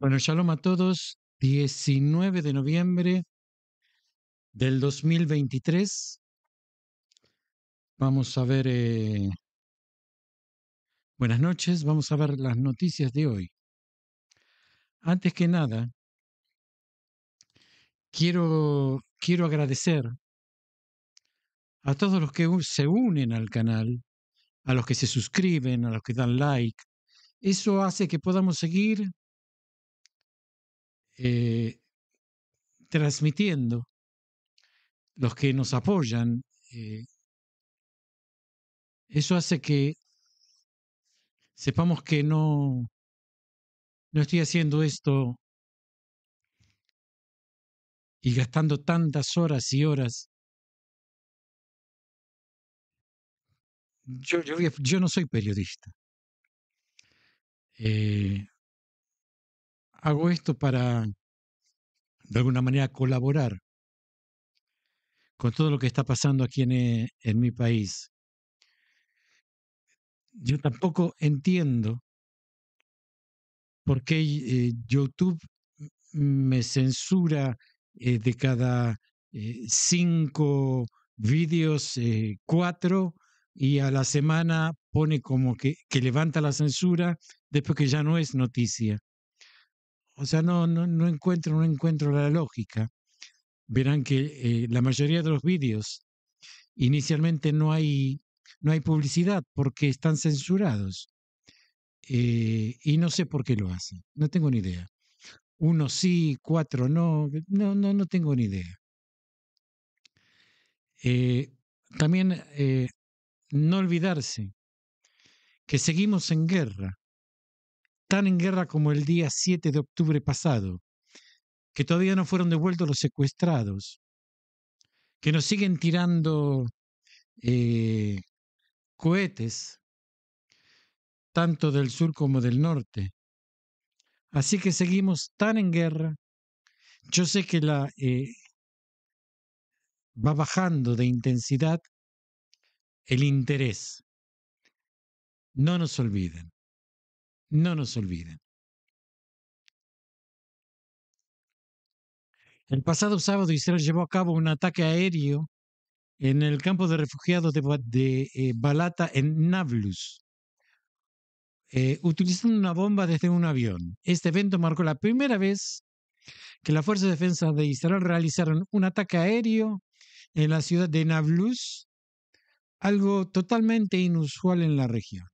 Bueno, shalom a todos. 19 de noviembre del 2023. Vamos a ver. Eh, buenas noches. Vamos a ver las noticias de hoy. Antes que nada, quiero, quiero agradecer a todos los que se unen al canal, a los que se suscriben, a los que dan like. Eso hace que podamos seguir eh, transmitiendo, los que nos apoyan, eh, eso hace que sepamos que no, no estoy haciendo esto y gastando tantas horas y horas. Yo, yo no soy periodista. Eh, hago esto para, de alguna manera, colaborar con todo lo que está pasando aquí en, eh, mi país. Yo tampoco entiendo por qué eh, YouTube me censura eh, de cada cinco vídeos, cuatro, y a la semana pone como que, que levanta la censura después que ya no es noticia o sea, no, no, encuentro, no encuentro la lógica. Verán que eh, la mayoría de los vídeos inicialmente no hay, no hay publicidad porque están censurados. Eh, y no sé por qué lo hacen, no tengo ni idea. Uno sí, cuatro no, no, no, no tengo ni idea. Eh, también no olvidarse que seguimos en guerra tan en guerra como el día 7 de octubre pasado, que todavía no fueron devueltos los secuestrados, que nos siguen tirando eh, cohetes, tanto del sur como del norte. Así que seguimos tan en guerra. Yo sé que la eh, va bajando de intensidad el interés. No nos olviden no nos olviden. El pasado sábado Israel llevó a cabo un ataque aéreo en el campo de refugiados de, eh, Balata en Nablus, eh, utilizando una bomba desde un avión. Este evento marcó la primera vez que las Fuerzas de Defensa de Israel realizaron un ataque aéreo en la ciudad de Nablus, algo totalmente inusual en la región.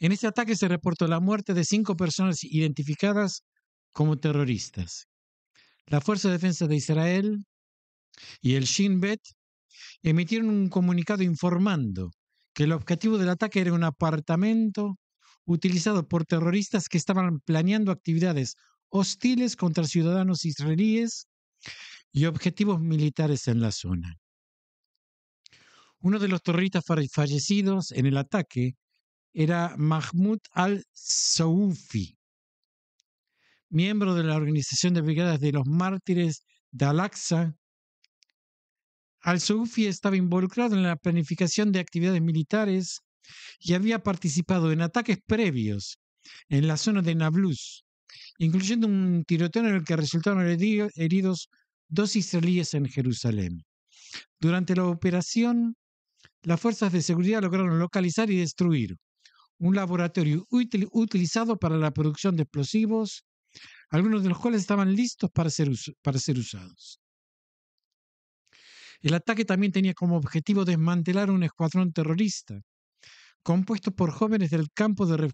En este ataque se reportó la muerte de cinco personas identificadas como terroristas. La Fuerza de Defensa de Israel y el Shin Bet emitieron un comunicado informando que el objetivo del ataque era un apartamento utilizado por terroristas que estaban planeando actividades hostiles contra ciudadanos israelíes y objetivos militares en la zona. Uno de los terroristas fallecidos en el ataque era Mahmoud al-Soufi, miembro de la Organización de Brigadas de los Mártires de Al-Aqsa. Al-Soufi estaba involucrado en la planificación de actividades militares y había participado en ataques previos en la zona de Nablus, incluyendo un tiroteo en el que resultaron heridos dos israelíes en Jerusalén. Durante la operación, las fuerzas de seguridad lograron localizar y destruir un laboratorio utilizado para la producción de explosivos, algunos de los cuales estaban listos para ser, para ser usados. El ataque también tenía como objetivo desmantelar un escuadrón terrorista, compuesto por jóvenes del campo de,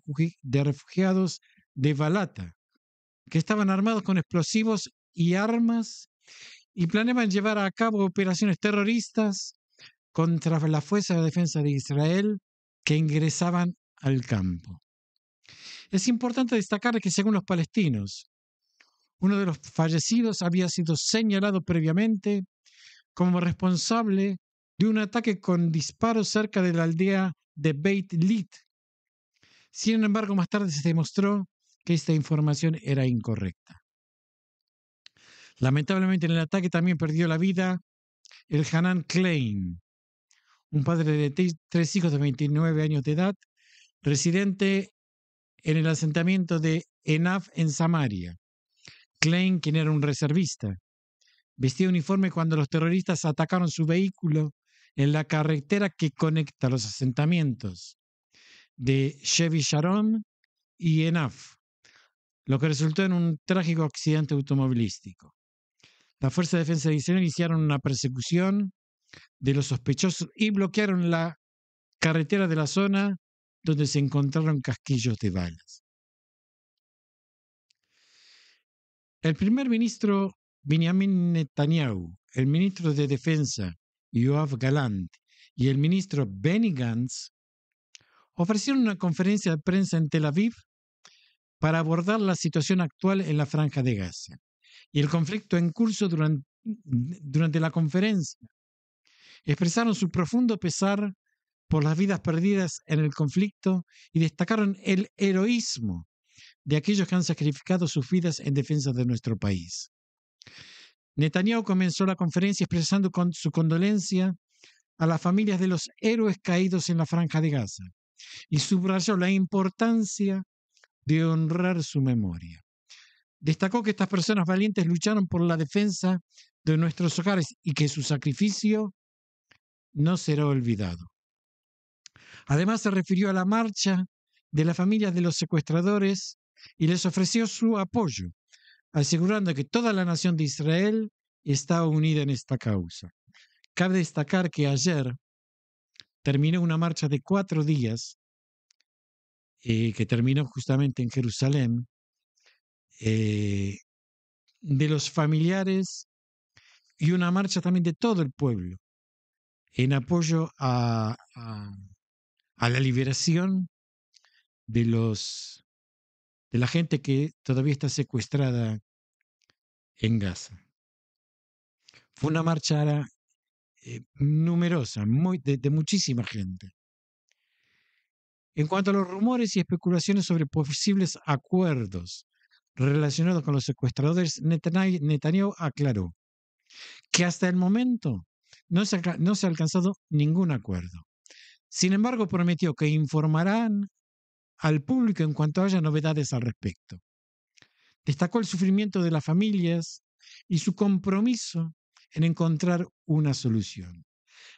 refugiados de Balata, que estaban armados con explosivos y armas y planeaban llevar a cabo operaciones terroristas contra la Fuerza de Defensa de Israel que ingresaban al campo. Es importante destacar que según los palestinos, uno de los fallecidos había sido señalado previamente como responsable de un ataque con disparos cerca de la aldea de Beit Lit. Sin embargo, más tarde se demostró que esta información era incorrecta. Lamentablemente en el ataque también perdió la vida el Hanan Klein, un padre de tres hijos de 29 años de edad residente en el asentamiento de Enaf en Samaria. Klein, quien era un reservista, vestía uniforme cuando los terroristas atacaron su vehículo en la carretera que conecta los asentamientos de Chevy Sharon y Enaf, lo que resultó en un trágico accidente automovilístico. La Fuerza de Defensa de Israel iniciaron una persecución de los sospechosos y bloquearon la carretera de la zona donde se encontraron casquillos de balas. El primer ministro Benjamin Netanyahu, el ministro de Defensa Yoav Galant y el ministro Benny Gantz ofrecieron una conferencia de prensa en Tel Aviv para abordar la situación actual en la franja de Gaza y el conflicto en curso durante, durante la conferencia. Expresaron su profundo pesar por las vidas perdidas en el conflicto y destacaron el heroísmo de aquellos que han sacrificado sus vidas en defensa de nuestro país. Netanyahu comenzó la conferencia expresando su condolencia a las familias de los héroes caídos en la franja de Gaza y subrayó la importancia de honrar su memoria. Destacó que estas personas valientes lucharon por la defensa de nuestros hogares y que su sacrificio no será olvidado. Además se refirió a la marcha de las familias de los secuestradores y les ofreció su apoyo, asegurando que toda la nación de Israel estaba unida en esta causa. Cabe destacar que ayer terminó una marcha de cuatro días eh, que terminó justamente en Jerusalén eh, de los familiares y una marcha también de todo el pueblo en apoyo a a la liberación de los de la gente que todavía está secuestrada en Gaza. Fue una marcha eh, numerosa, de, muchísima gente. En cuanto a los rumores y especulaciones sobre posibles acuerdos relacionados con los secuestradores, Netanyahu aclaró que hasta el momento no no se, ha alcanzado ningún acuerdo. Sin embargo, prometió que informarán al público en cuanto haya novedades al respecto. Destacó el sufrimiento de las familias y su compromiso en encontrar una solución.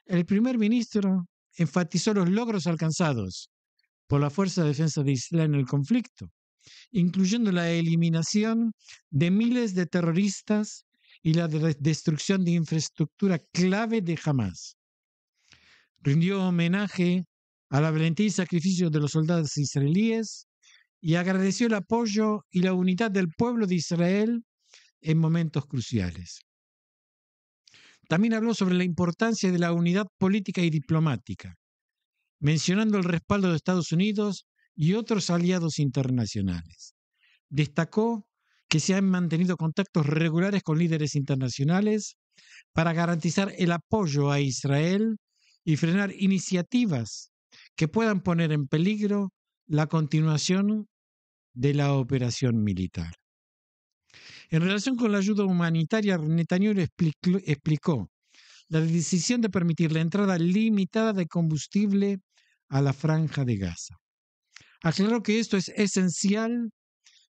El primer ministro enfatizó los logros alcanzados por la Fuerza de Defensa de Israel en el conflicto, incluyendo la eliminación de miles de terroristas y la destrucción de infraestructura clave de Hamas rindió homenaje a la valentía y sacrificio de los soldados israelíes y agradeció el apoyo y la unidad del pueblo de Israel en momentos cruciales. También habló sobre la importancia de la unidad política y diplomática, mencionando el respaldo de Estados Unidos y otros aliados internacionales. Destacó que se han mantenido contactos regulares con líderes internacionales para garantizar el apoyo a Israel y frenar iniciativas que puedan poner en peligro la continuación de la operación militar. En relación con la ayuda humanitaria, Netanyahu explicó la decisión de permitir la entrada limitada de combustible a la franja de Gaza. Aclaró que esto es esencial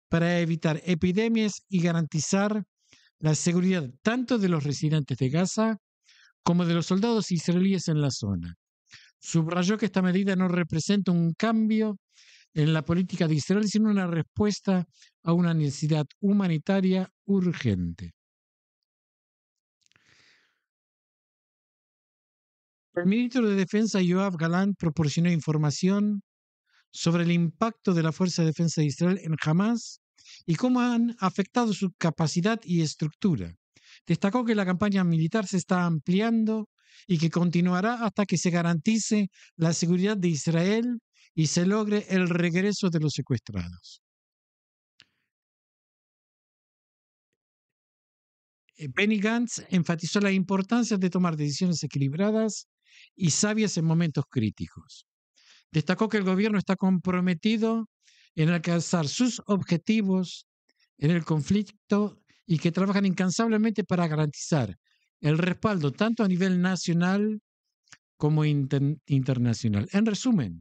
para evitar epidemias y garantizar la seguridad tanto de los residentes de Gaza como de los soldados israelíes en la zona. Subrayó que esta medida no representa un cambio en la política de Israel, sino una respuesta a una necesidad humanitaria urgente. El ministro de Defensa Yoav Galán proporcionó información sobre el impacto de la Fuerza de Defensa de Israel en Hamas y cómo han afectado su capacidad y estructura. Destacó que la campaña militar se está ampliando y que continuará hasta que se garantice la seguridad de Israel y se logre el regreso de los secuestrados. Eh, Benny Gantz enfatizó la importancia de tomar decisiones equilibradas y sabias en momentos críticos. Destacó que el gobierno está comprometido en alcanzar sus objetivos en el conflicto y que trabajan incansablemente para garantizar el respaldo tanto a nivel nacional como internacional. En resumen,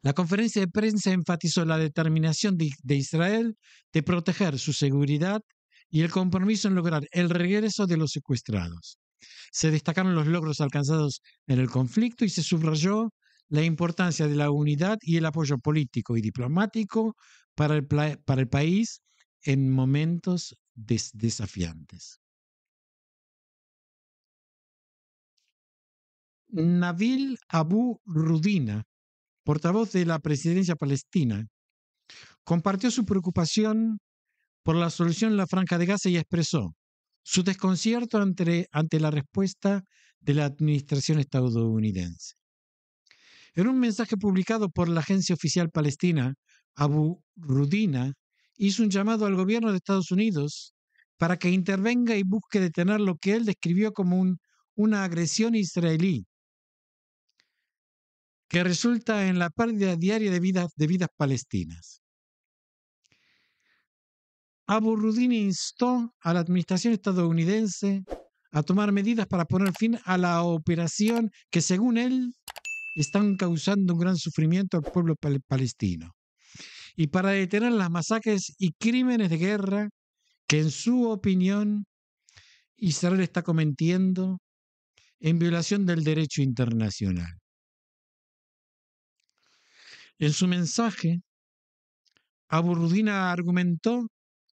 la conferencia de prensa enfatizó la determinación de, Israel de proteger su seguridad y el compromiso en lograr el regreso de los secuestrados. Se destacaron los logros alcanzados en el conflicto y se subrayó la importancia de la unidad y el apoyo político y diplomático para el país en momentos desafiantes. Nabil Abu Rudina, portavoz de la presidencia palestina, compartió su preocupación por la solución en la franja de Gaza y expresó su desconcierto ante, ante la respuesta de la administración estadounidense. En un mensaje publicado por la agencia oficial palestina, Abu Rudina hizo un llamado al gobierno de Estados Unidos para que intervenga y busque detener lo que él describió como una agresión israelí que resulta en la pérdida diaria de vidas, de vidas palestinas. Abu Rudini instó a la administración estadounidense a tomar medidas para poner fin a la operación que, según él, están causando un gran sufrimiento al pueblo palestino y para detener las masacres y crímenes de guerra que en su opinión Israel está cometiendo en violación del derecho internacional. En su mensaje, Aburdina argumentó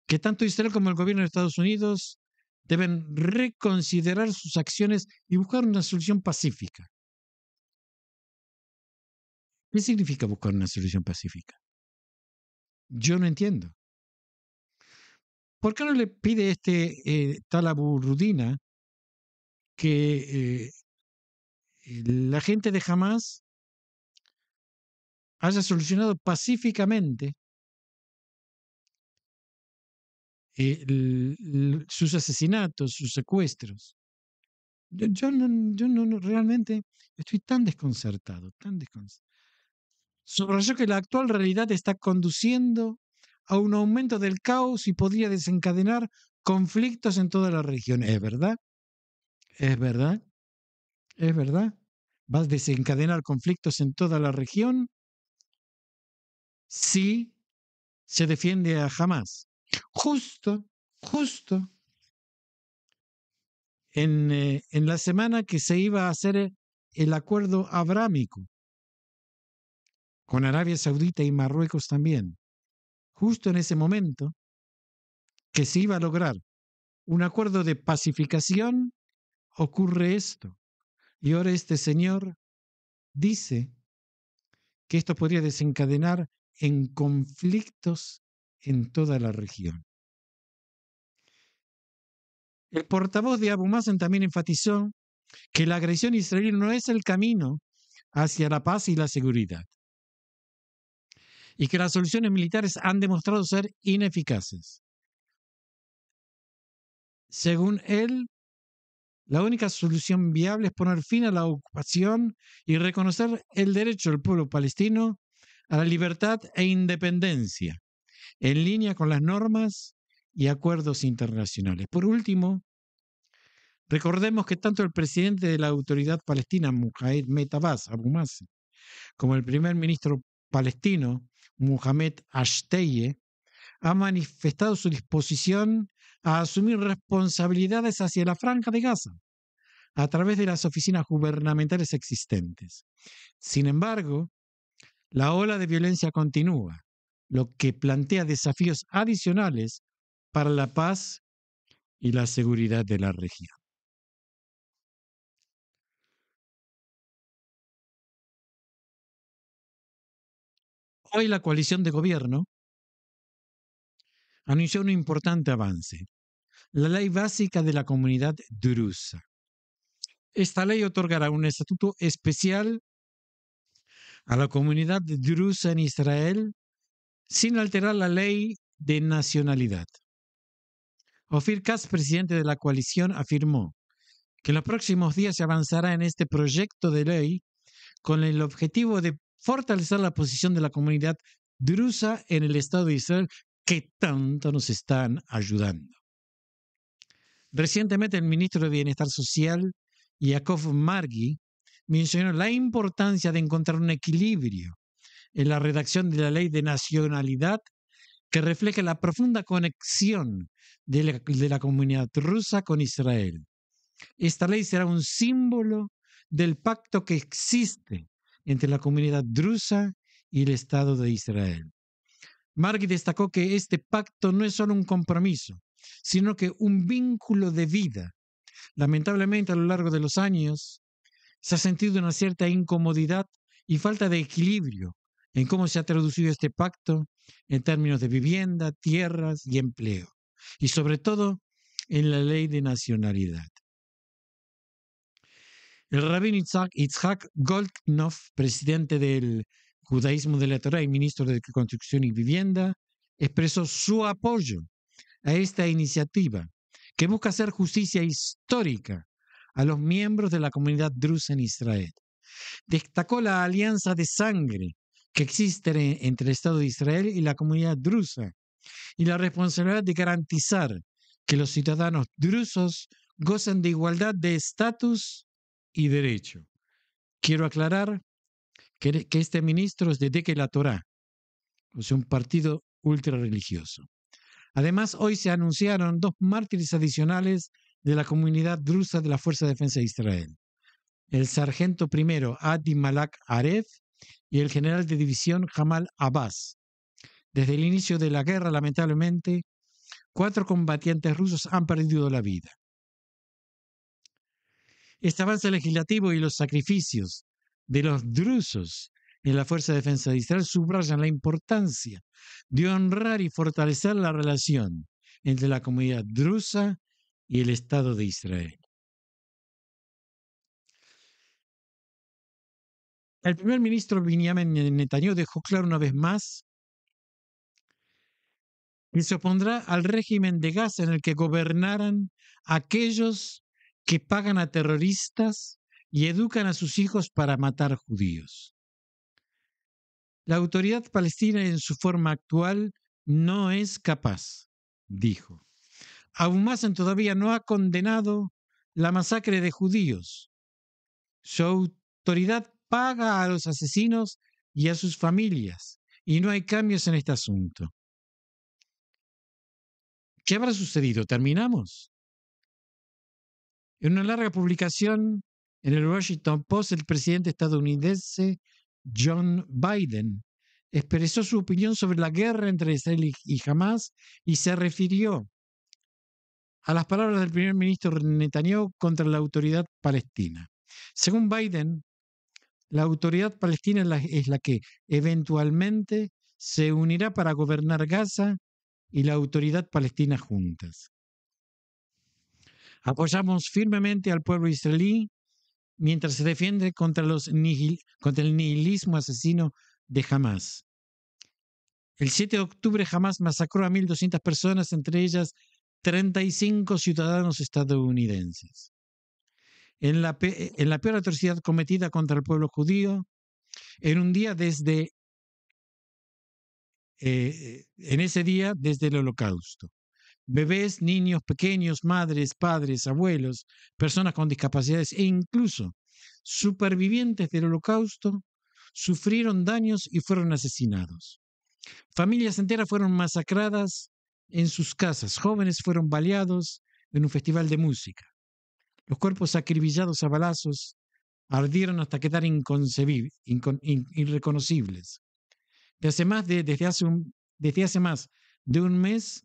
que tanto Israel como el gobierno de Estados Unidos deben reconsiderar sus acciones y buscar una solución pacífica. ¿Qué significa buscar una solución pacífica? Yo no entiendo. ¿Por qué no le pide este eh, Aburrudina que eh, la gente de Hamas haya solucionado pacíficamente sus asesinatos, sus secuestros. Yo, no, realmente estoy tan desconcertado, tan desconcertado eso que la actual realidad está conduciendo a un aumento del caos y podría desencadenar conflictos en toda la región. ¿Es verdad? ¿Es verdad? ¿Es verdad? ¿Va a desencadenar conflictos en toda la región? Sí, se defiende a Hamas. Justo, justo. En, eh, en la semana que se iba a hacer eh, el acuerdo abrámico con Arabia Saudita y Marruecos también, justo en ese momento que se iba a lograr un acuerdo de pacificación, ocurre esto. Y ahora este señor dice que esto podría desencadenar en conflictos en toda la región. El portavoz de Abu Mazen también enfatizó que la agresión israelí no es el camino hacia la paz y la seguridad y que las soluciones militares han demostrado ser ineficaces. Según él, la única solución viable es poner fin a la ocupación y reconocer el derecho del pueblo palestino a la libertad e independencia, en línea con las normas y acuerdos internacionales. Por último, recordemos que tanto el presidente de la autoridad palestina, Mujahed Metabas Abu como el primer ministro palestino, Mohamed Ashteye, ha manifestado su disposición a asumir responsabilidades hacia la franja de Gaza a través de las oficinas gubernamentales existentes. Sin embargo, la ola de violencia continúa, lo que plantea desafíos adicionales para la paz y la seguridad de la región. Hoy la coalición de gobierno anunció un importante avance, la ley básica de la comunidad drusa. Esta ley otorgará un estatuto especial a la comunidad drusa en Israel sin alterar la ley de nacionalidad. Ofir Katz, presidente de la coalición, afirmó que en los próximos días se avanzará en este proyecto de ley con el objetivo de fortalecer la posición de la comunidad drusa en el Estado de Israel que tanto nos están ayudando. Recientemente el ministro de Bienestar Social, Yakov Margi, mencionó la importancia de encontrar un equilibrio en la redacción de la ley de nacionalidad que refleje la profunda conexión de la, comunidad rusa con Israel. Esta ley será un símbolo del pacto que existe entre la comunidad drusa y el Estado de Israel. Margit destacó que este pacto no es solo un compromiso, sino que un vínculo de vida. Lamentablemente, a lo largo de los años, se ha sentido una cierta incomodidad y falta de equilibrio en cómo se ha traducido este pacto en términos de vivienda, tierras y empleo, y sobre todo en la ley de nacionalidad. El rabino Itzhak, Itzhak presidente del judaísmo de la Torah y ministro de Construcción y Vivienda, expresó su apoyo a esta iniciativa que busca hacer justicia histórica a los miembros de la comunidad drusa en Israel. Destacó la alianza de sangre que existe entre el Estado de Israel y la comunidad drusa y la responsabilidad de garantizar que los ciudadanos drusos gozan de igualdad de estatus y derecho. Quiero aclarar que, este ministro es de Deque la Torá, o un partido ultrarreligioso. Además, hoy se anunciaron dos mártires adicionales de la comunidad drusa de la Fuerza de Defensa de Israel. El sargento primero Adi Malak Aref y el general de división Jamal Abbas. Desde el inicio de la guerra, lamentablemente, cuatro combatientes rusos han perdido la vida. Este avance legislativo y los sacrificios de los drusos en la Fuerza de Defensa de Israel subrayan la importancia de honrar y fortalecer la relación entre la comunidad drusa y el Estado de Israel. El primer ministro Benjamin Netanyahu dejó claro una vez más que se opondrá al régimen de Gaza en el que gobernaran aquellos que pagan a terroristas y educan a sus hijos para matar judíos. La autoridad palestina en su forma actual no es capaz, dijo. Aún más todavía no ha condenado la masacre de judíos. Su autoridad paga a los asesinos y a sus familias, y no hay cambios en este asunto. ¿Qué habrá sucedido? ¿Terminamos? En una larga publicación en el Washington Post, el presidente estadounidense John Biden expresó su opinión sobre la guerra entre Israel y Hamas y se refirió a las palabras del primer ministro Netanyahu contra la autoridad palestina. Según Biden, la autoridad palestina es la, es la que eventualmente se unirá para gobernar Gaza y la autoridad palestina juntas. Apoyamos firmemente al pueblo israelí mientras se defiende contra, los contra el nihilismo asesino de Hamas. El 7 de octubre Hamas masacró a 1.200 personas, entre ellas 35 ciudadanos estadounidenses. En la, en la peor atrocidad cometida contra el pueblo judío, en un día desde, eh, en ese día desde el holocausto bebés, niños pequeños, madres, padres, abuelos, personas con discapacidades e incluso supervivientes del holocausto sufrieron daños y fueron asesinados. Familias enteras fueron masacradas en sus casas, jóvenes fueron baleados en un festival de música. Los cuerpos acribillados a balazos ardieron hasta quedar inconcebibles, irreconocibles. hace más desde hace, desde hace más de un mes,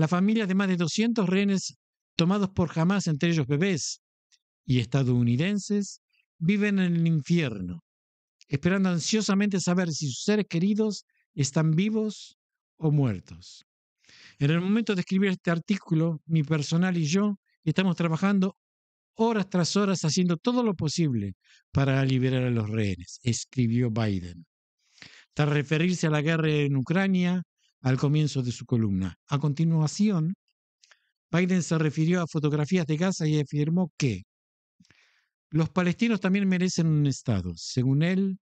la familia de más de 200 rehenes tomados por jamás, entre ellos bebés y estadounidenses, viven en el infierno, esperando ansiosamente saber si sus seres queridos están vivos o muertos. En el momento de escribir este artículo, mi personal y yo estamos trabajando horas tras horas haciendo todo lo posible para liberar a los rehenes, escribió Biden. Tras referirse a la guerra en Ucrania, al comienzo de su columna. A continuación, Biden se refirió a fotografías de Gaza y afirmó que los palestinos también merecen un Estado. Según él,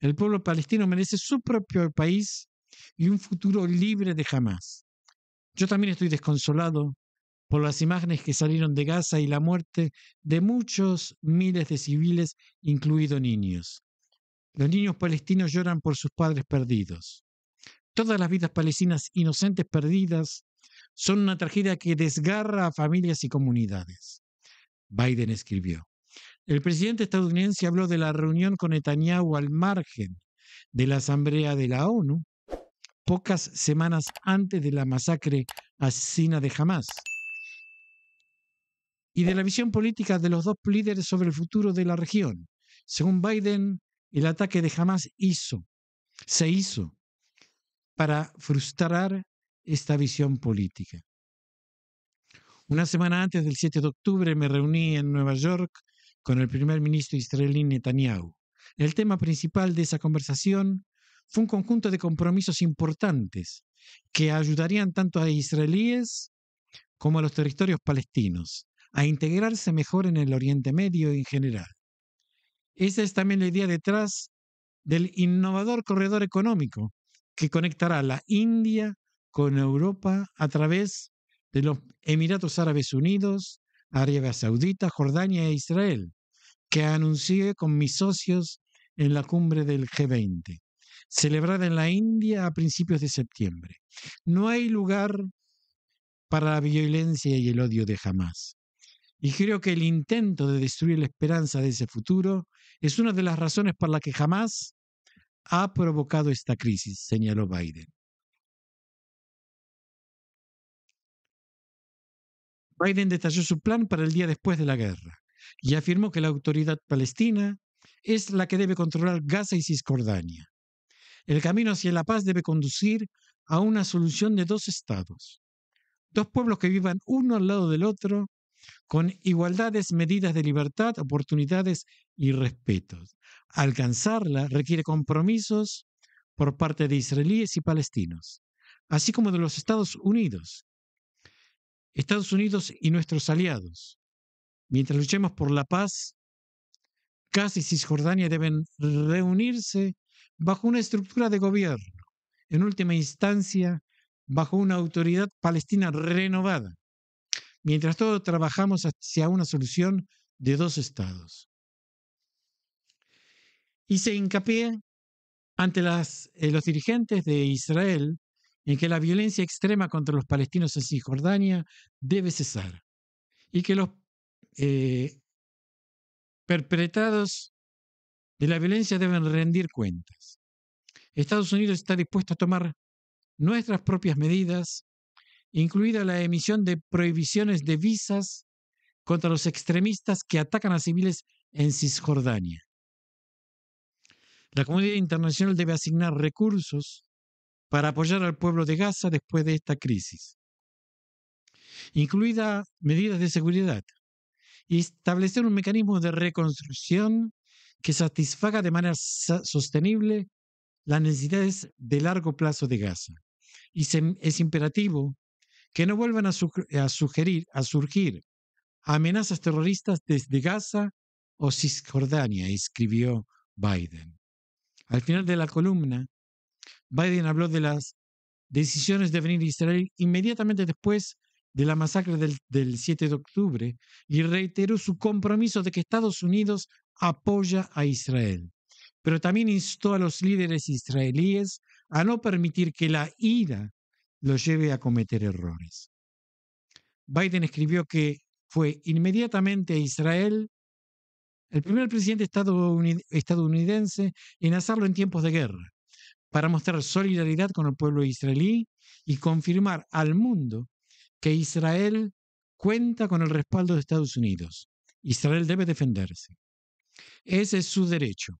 el pueblo palestino merece su propio país y un futuro libre de jamás. Yo también estoy desconsolado por las imágenes que salieron de Gaza y la muerte de muchos miles de civiles, incluidos niños. Los niños palestinos lloran por sus padres perdidos. Todas las vidas palestinas inocentes perdidas son una tragedia que desgarra a familias y comunidades. Biden escribió. El presidente estadounidense habló de la reunión con Netanyahu al margen de la Asamblea de la ONU pocas semanas antes de la masacre asesina de Hamas y de la visión política de los dos líderes sobre el futuro de la región. Según Biden, el ataque de Hamas hizo, se hizo para frustrar esta visión política. Una semana antes del 7 de octubre me reuní en Nueva York con el primer ministro israelí Netanyahu. El tema principal de esa conversación fue un conjunto de compromisos importantes que ayudarían tanto a israelíes como a los territorios palestinos a integrarse mejor en el Oriente Medio en general. Esa es también la idea detrás del innovador corredor económico que conectará la India con Europa a través de los Emiratos Árabes Unidos, Arabia Saudita, Jordania e Israel, que anuncié con mis socios en la cumbre del G20, celebrada en la India a principios de septiembre. No hay lugar para la violencia y el odio de jamás. Y creo que el intento de destruir la esperanza de ese futuro es una de las razones por las que jamás ha provocado esta crisis, señaló Biden. Biden detalló su plan para el día después de la guerra y afirmó que la autoridad palestina es la que debe controlar Gaza y Cisjordania. El camino hacia la paz debe conducir a una solución de dos estados, dos pueblos que vivan uno al lado del otro con igualdades, medidas de libertad, oportunidades y respetos. Alcanzarla requiere compromisos por parte de israelíes y palestinos, así como de los Estados Unidos. Estados Unidos y nuestros aliados. Mientras luchemos por la paz, Gaza y Cisjordania deben reunirse bajo una estructura de gobierno, en última instancia, bajo una autoridad palestina renovada Mientras todo, trabajamos hacia una solución de dos estados. Y se hincapié ante eh, los dirigentes de Israel en que la violencia extrema contra los palestinos en Cisjordania debe cesar y que los eh, perpetrados de la violencia deben rendir cuentas. Estados Unidos está dispuesto a tomar nuestras propias medidas incluida la emisión de prohibiciones de visas contra los extremistas que atacan a civiles en Cisjordania. La comunidad internacional debe asignar recursos para apoyar al pueblo de Gaza después de esta crisis, incluida medidas de seguridad, y establecer un mecanismo de reconstrucción que satisfaga de manera sostenible las necesidades de largo plazo de Gaza. Y es imperativo que no vuelvan a, sugerir, a surgir amenazas terroristas desde Gaza o Cisjordania, escribió Biden. Al final de la columna, Biden habló de las decisiones de venir a Israel inmediatamente después de la masacre del, del 7 de octubre y reiteró su compromiso de que Estados Unidos apoya a Israel. Pero también instó a los líderes israelíes a no permitir que la ira lo lleve a cometer errores. Biden escribió que fue inmediatamente a Israel el primer presidente estadounidense en hacerlo en tiempos de guerra, para mostrar solidaridad con el pueblo israelí y confirmar al mundo que Israel cuenta con el respaldo de Estados Unidos. Israel debe defenderse. Ese es su derecho.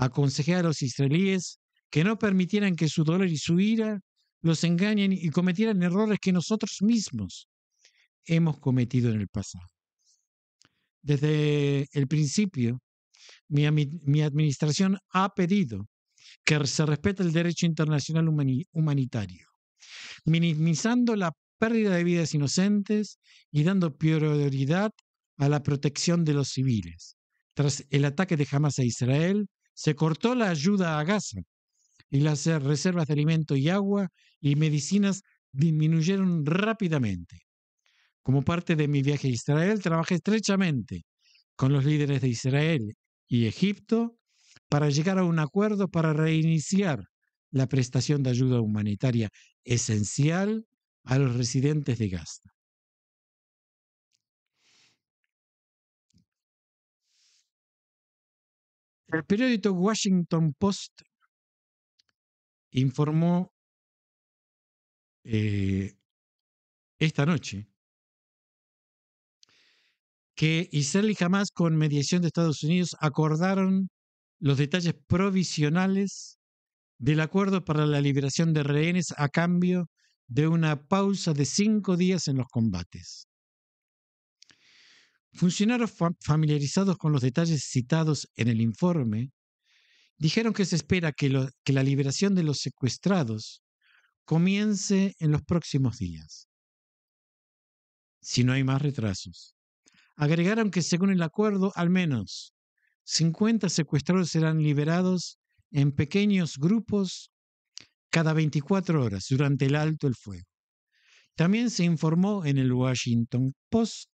aconsejar a los israelíes que no permitieran que su dolor y su ira los engañen y cometieran errores que nosotros mismos hemos cometido en el pasado. Desde el principio, mi, administración ha pedido que se respete el derecho internacional humanitario, minimizando la pérdida de vidas inocentes y dando prioridad a la protección de los civiles. Tras el ataque de Hamas a Israel, se cortó la ayuda a Gaza y las eh, reservas de alimento y agua y medicinas disminuyeron rápidamente. Como parte de mi viaje a Israel, trabajé estrechamente con los líderes de Israel y Egipto para llegar a un acuerdo para reiniciar la prestación de ayuda humanitaria esencial a los residentes de Gaza. El periódico Washington Post informó eh, esta noche que Israel y Hamas, con mediación de Estados Unidos, acordaron los detalles provisionales del acuerdo para la liberación de rehenes a cambio de una pausa de cinco días en los combates. Funcionarios familiarizados con los detalles citados en el informe Dijeron que se espera que, la liberación de los secuestrados comience en los próximos días, si no hay más retrasos. Agregaron que según el acuerdo, al menos 50 secuestrados serán liberados en pequeños grupos cada 24 horas durante el alto el fuego. También se informó en el Washington Post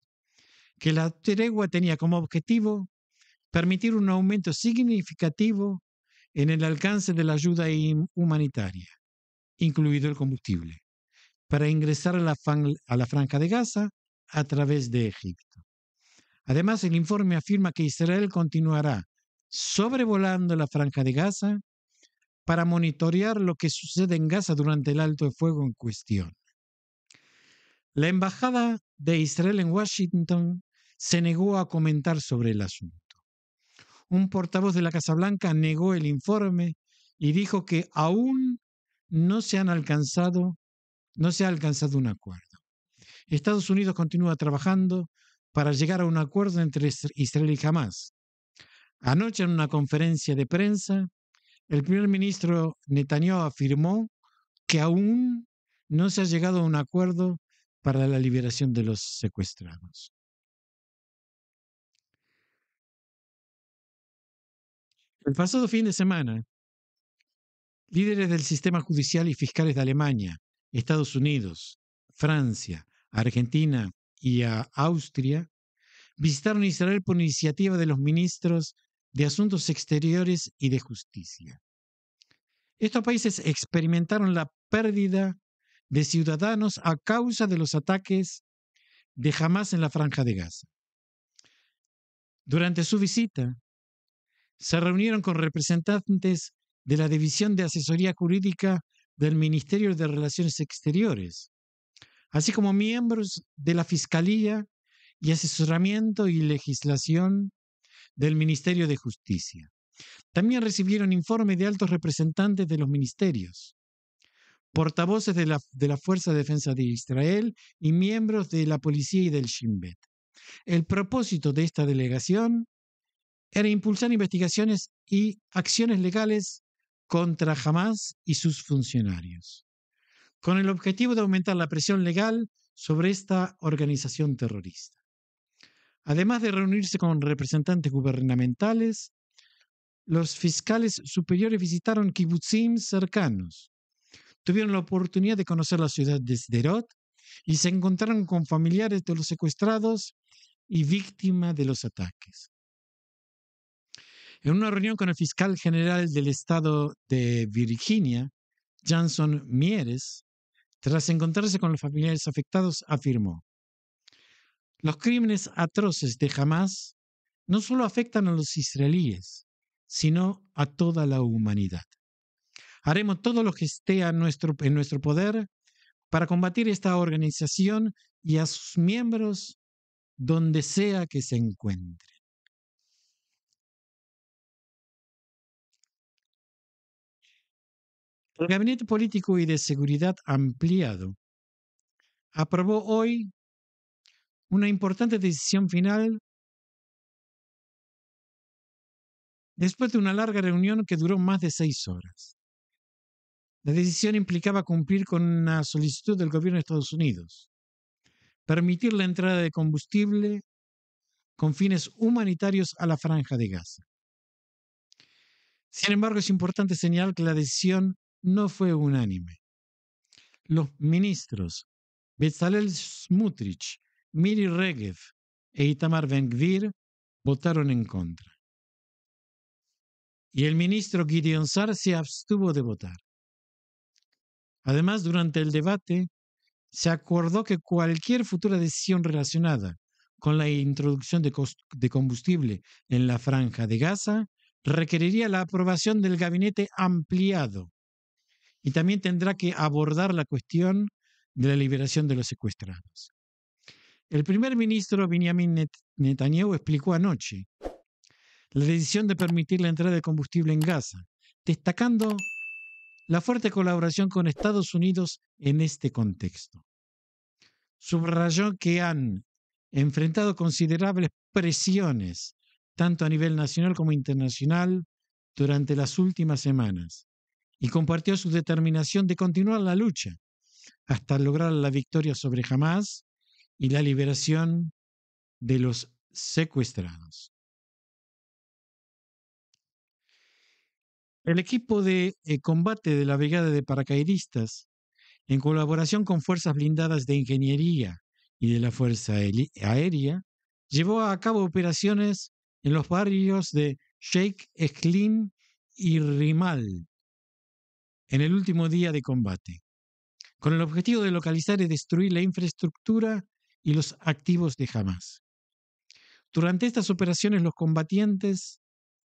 que la tregua tenía como objetivo permitir un aumento significativo en el alcance de la ayuda humanitaria, incluido el combustible, para ingresar a la, franja de Gaza a través de Egipto. Además, el informe afirma que Israel continuará sobrevolando la franja de Gaza para monitorear lo que sucede en Gaza durante el alto de fuego en cuestión. La Embajada de Israel en Washington se negó a comentar sobre el asunto un portavoz de la Casa Blanca negó el informe y dijo que aún no se han alcanzado, no se ha alcanzado un acuerdo. Estados Unidos continúa trabajando para llegar a un acuerdo entre Israel y Hamas. Anoche en una conferencia de prensa, el primer ministro Netanyahu afirmó que aún no se ha llegado a un acuerdo para la liberación de los secuestrados. El pasado fin de semana, líderes del sistema judicial y fiscales de Alemania, Estados Unidos, Francia, Argentina y Austria visitaron Israel por iniciativa de los ministros de Asuntos Exteriores y de Justicia. Estos países experimentaron la pérdida de ciudadanos a causa de los ataques de Hamas en la franja de Gaza. Durante su visita, se reunieron con representantes de la División de Asesoría Jurídica del Ministerio de Relaciones Exteriores, así como miembros de la Fiscalía y Asesoramiento y Legislación del Ministerio de Justicia. También recibieron informes de altos representantes de los ministerios, portavoces de la, de la Fuerza de Defensa de Israel y miembros de la policía y del Shin Bet. El propósito de esta delegación era impulsar investigaciones y acciones legales contra Hamas y sus funcionarios, con el objetivo de aumentar la presión legal sobre esta organización terrorista. Además de reunirse con representantes gubernamentales, los fiscales superiores visitaron kibutzim cercanos. Tuvieron la oportunidad de conocer la ciudad de Sderot y se encontraron con familiares de los secuestrados y víctimas de los ataques. En una reunión con el fiscal general del estado de Virginia, Johnson Mieres, tras encontrarse con los familiares afectados, afirmó, los crímenes atroces de Hamas no solo afectan a los israelíes, sino a toda la humanidad. Haremos todo lo que esté a nuestro, en nuestro poder para combatir esta organización y a sus miembros donde sea que se encuentre. El Gabinete Político y de Seguridad Ampliado aprobó hoy una importante decisión final después de una larga reunión que duró más de seis horas. La decisión implicaba cumplir con una solicitud del gobierno de Estados Unidos, permitir la entrada de combustible con fines humanitarios a la franja de Gaza. Sin embargo, es importante señalar que la decisión no fue unánime. Los ministros Bezalel Smutrich, Miri Regev e Itamar Ben-Gvir votaron en contra. Y el ministro Gideon Sar se abstuvo de votar. Además, durante el debate, se acordó que cualquier futura decisión relacionada con la introducción de combustible en la franja de Gaza requeriría la aprobación del gabinete ampliado y también tendrá que abordar la cuestión de la liberación de los secuestrados. El primer ministro Benjamin Netanyahu explicó anoche la decisión de permitir la entrada de combustible en Gaza, destacando la fuerte colaboración con Estados Unidos en este contexto. Subrayó que han enfrentado considerables presiones, tanto a nivel nacional como internacional, durante las últimas semanas, y compartió su determinación de continuar la lucha hasta lograr la victoria sobre Hamas y la liberación de los secuestrados. El equipo de eh, combate de la Brigada de Paracaidistas, en colaboración con fuerzas blindadas de ingeniería y de la Fuerza Aérea, llevó a cabo operaciones en los barrios de Sheikh Esklin y Rimal, en el último día de combate, con el objetivo de localizar y destruir la infraestructura y los activos de Hamas. Durante estas operaciones los combatientes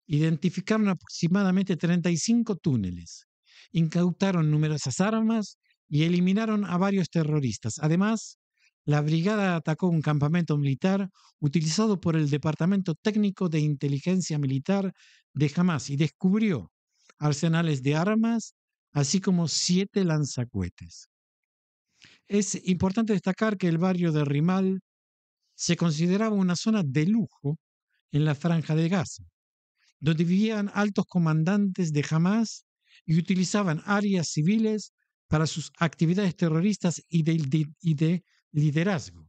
identificaron aproximadamente 35 túneles, incautaron numerosas armas y eliminaron a varios terroristas. Además, la brigada atacó un campamento militar utilizado por el Departamento Técnico de Inteligencia Militar de Hamas y descubrió arsenales de armas así como siete lanzacohetes. Es importante destacar que el barrio de Rimal se consideraba una zona de lujo en la franja de Gaza, donde vivían altos comandantes de Hamas y utilizaban áreas civiles para sus actividades terroristas y de, y de liderazgo.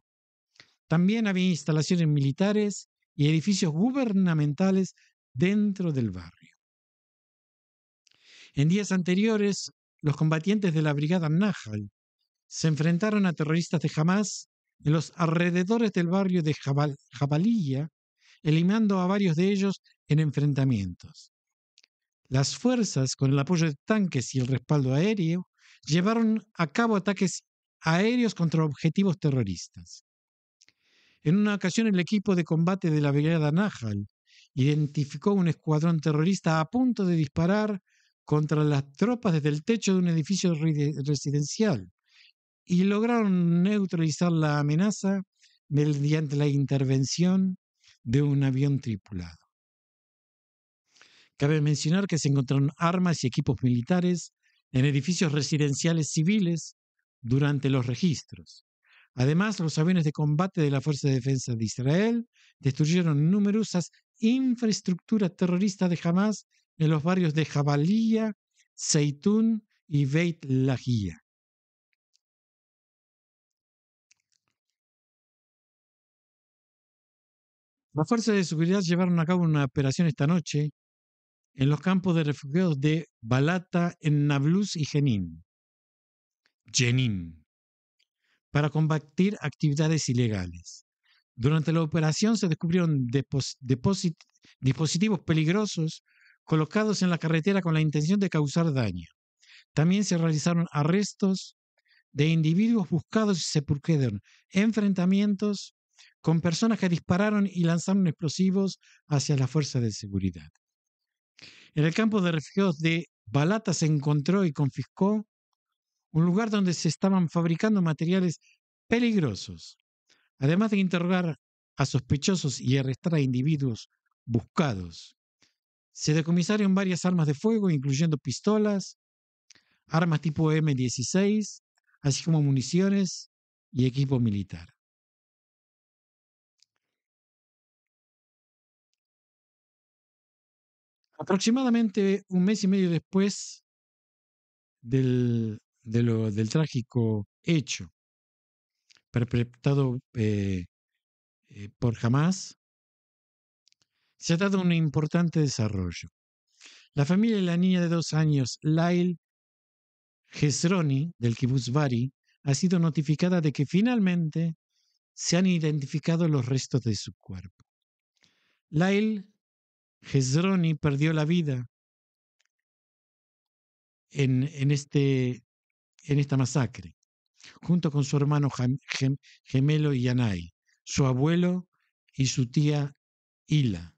También había instalaciones militares y edificios gubernamentales dentro del barrio. En días anteriores, los combatientes de la brigada Nahal se enfrentaron a terroristas de Hamas en los alrededores del barrio de Jabalilla, eliminando a varios de ellos en enfrentamientos. Las fuerzas, con el apoyo de tanques y el respaldo aéreo, llevaron a cabo ataques aéreos contra objetivos terroristas. En una ocasión, el equipo de combate de la brigada Nahal identificó un escuadrón terrorista a punto de disparar contra las tropas desde el techo de un edificio residencial y lograron neutralizar la amenaza mediante la intervención de un avión tripulado. Cabe mencionar que se encontraron armas y equipos militares en edificios residenciales civiles durante los registros. Además, los aviones de combate de la Fuerza de Defensa de Israel destruyeron numerosas infraestructuras terroristas de Hamas en los barrios de Jabalía, Seitún y Beit Lahia. Las fuerzas de seguridad llevaron a cabo una operación esta noche en los campos de refugiados de Balata en Nablus y Jenin, Jenin, para combatir actividades ilegales. Durante la operación se descubrieron dispositivos peligrosos colocados en la carretera con la intención de causar daño. También se realizaron arrestos de individuos buscados y se produjeron enfrentamientos con personas que dispararon y lanzaron explosivos hacia las fuerzas de seguridad. En el campo de refugios de Balata se encontró y confiscó un lugar donde se estaban fabricando materiales peligrosos. Además de interrogar a sospechosos y arrestar a individuos buscados se decomisaron varias armas de fuego, incluyendo pistolas, armas tipo M16, así como municiones y equipo militar. Aproximadamente un mes y medio después del, del trágico hecho perpetrado eh, eh, por Hamas, se ha dado un importante desarrollo. La familia de la niña de dos años, Lail Gesroni, del kibbutz Bari, ha sido notificada de que finalmente se han identificado los restos de su cuerpo. Lail Gesroni perdió la vida este, en, esta masacre, junto con su hermano gemelo Yanai, su abuelo y su tía Ila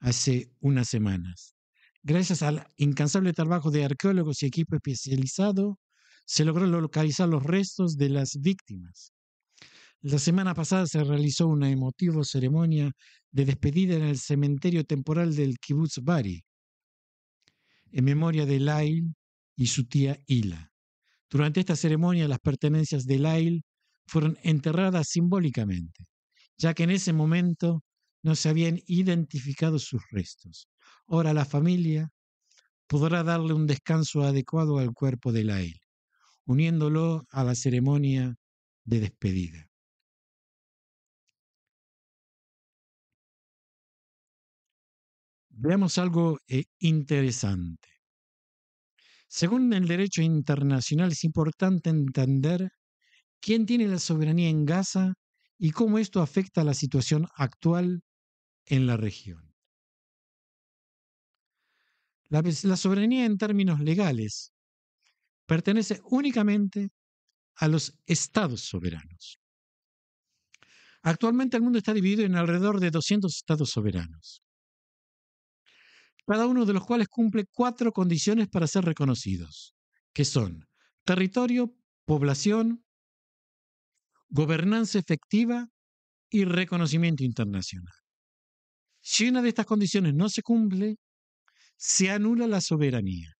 hace unas semanas. Gracias al incansable trabajo de arqueólogos y equipo especializado, se logró localizar los restos de las víctimas. La semana pasada se realizó una emotiva ceremonia de despedida en el cementerio temporal del kibbutz Bari, en memoria de Lail y su tía Ila. Durante esta ceremonia las pertenencias de Lail fueron enterradas simbólicamente, ya que en ese momento no se habían identificado sus restos. Ahora la familia podrá darle un descanso adecuado al cuerpo de la uniéndolo a la ceremonia de despedida. Veamos algo eh, interesante. Según el derecho internacional es importante entender quién tiene la soberanía en Gaza y cómo esto afecta a la situación actual en la región. La, la soberanía en términos legales pertenece únicamente a los estados soberanos. Actualmente el mundo está dividido en alrededor de 200 estados soberanos, cada uno de los cuales cumple cuatro condiciones para ser reconocidos, que son territorio, población, gobernanza efectiva y reconocimiento internacional. Si una de estas condiciones no se cumple, se anula la soberanía.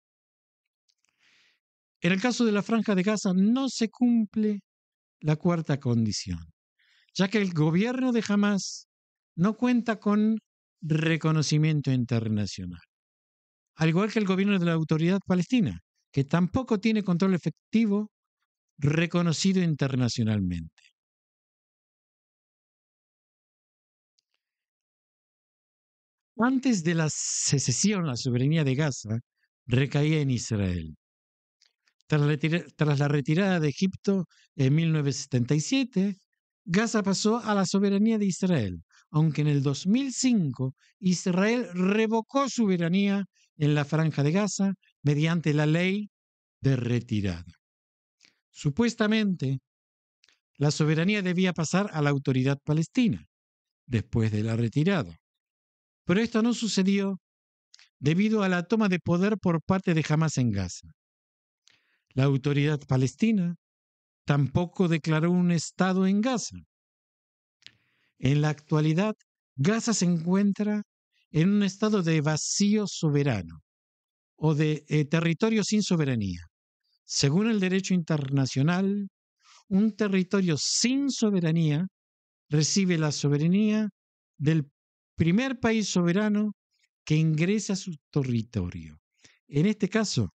En el caso de la Franja de Gaza no se cumple la cuarta condición, ya que el gobierno de Hamas no cuenta con reconocimiento internacional, al igual que el gobierno de la autoridad palestina, que tampoco tiene control efectivo reconocido internacionalmente. Antes de la secesión, la soberanía de Gaza recaía en Israel. Tras la, retirada de Egipto en 1977, Gaza pasó a la soberanía de Israel, aunque en el 2005 Israel revocó soberanía en la franja de Gaza mediante la ley de retirada. Supuestamente, la soberanía debía pasar a la autoridad palestina después de la retirada. Pero esto no sucedió debido a la toma de poder por parte de Hamas en Gaza. La autoridad palestina tampoco declaró un estado en Gaza. En la actualidad, Gaza se encuentra en un estado de vacío soberano o de eh, territorio sin soberanía. Según el derecho internacional, un territorio sin soberanía recibe la soberanía del primer país soberano que ingresa a su territorio. En este caso,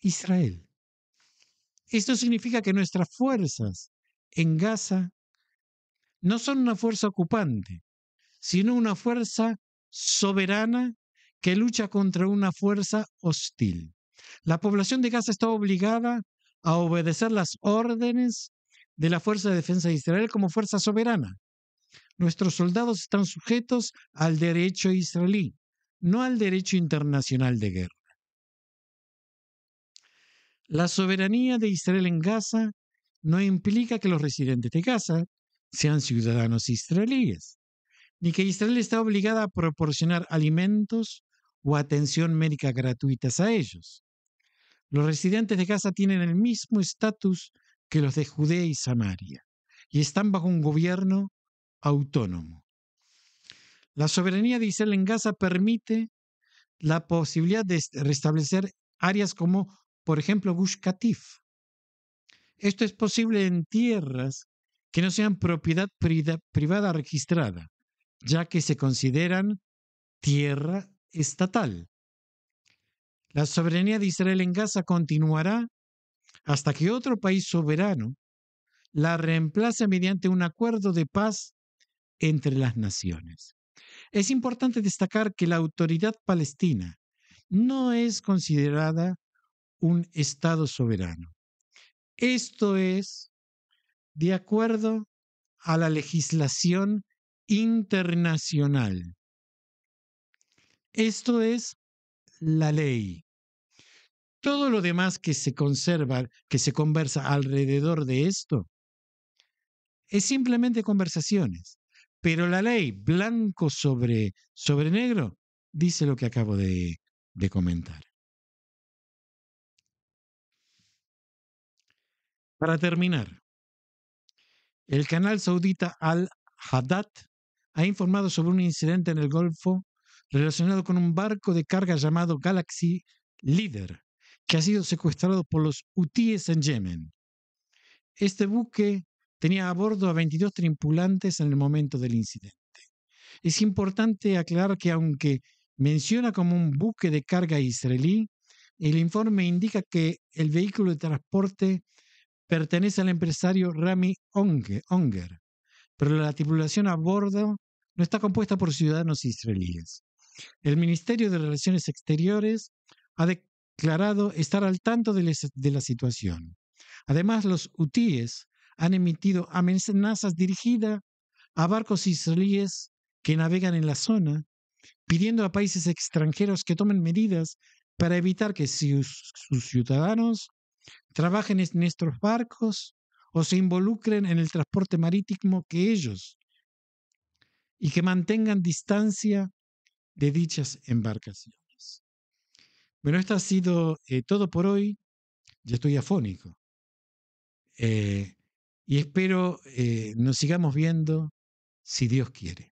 Israel. Esto significa que nuestras fuerzas en Gaza no son una fuerza ocupante, sino una fuerza soberana que lucha contra una fuerza hostil. La población de Gaza está obligada a obedecer las órdenes de la Fuerza de Defensa de Israel como fuerza soberana nuestros soldados están sujetos al derecho israelí, no al derecho internacional de guerra. La soberanía de Israel en Gaza no implica que los residentes de Gaza sean ciudadanos israelíes, ni que Israel está obligada a proporcionar alimentos o atención médica gratuitas a ellos. Los residentes de Gaza tienen el mismo estatus que los de Judea y Samaria, y están bajo un gobierno autónomo. La soberanía de Israel en Gaza permite la posibilidad de restablecer áreas como, por ejemplo, Gush Katif. Esto es posible en tierras que no sean propiedad privada registrada, ya que se consideran tierra estatal. La soberanía de Israel en Gaza continuará hasta que otro país soberano la reemplace mediante un acuerdo de paz entre las naciones. Es importante destacar que la autoridad palestina no es considerada un Estado soberano. Esto es de acuerdo a la legislación internacional. Esto es la ley. Todo lo demás que se conserva, que se conversa alrededor de esto, es simplemente conversaciones. Pero la ley, blanco sobre, sobre negro, dice lo que acabo de, comentar. Para terminar, el canal saudita Al-Haddad ha informado sobre un incidente en el Golfo relacionado con un barco de carga llamado Galaxy Leader, que ha sido secuestrado por los hutíes en Yemen. Este buque Tenía a bordo a 22 tripulantes en el momento del incidente. Es importante aclarar que aunque menciona como un buque de carga israelí, el informe indica que el vehículo de transporte pertenece al empresario Rami Onger, pero la tripulación a bordo no está compuesta por ciudadanos israelíes. El Ministerio de Relaciones Exteriores ha declarado estar al tanto de, la situación. Además, los utíes han emitido amenazas dirigidas a barcos israelíes que navegan en la zona, pidiendo a países extranjeros que tomen medidas para evitar que sus, ciudadanos trabajen en nuestros barcos o se involucren en el transporte marítimo que ellos y que mantengan distancia de dichas embarcaciones. Bueno, esto ha sido eh, todo por hoy. Ya estoy afónico. Eh, y espero eh, nos sigamos viendo si Dios quiere.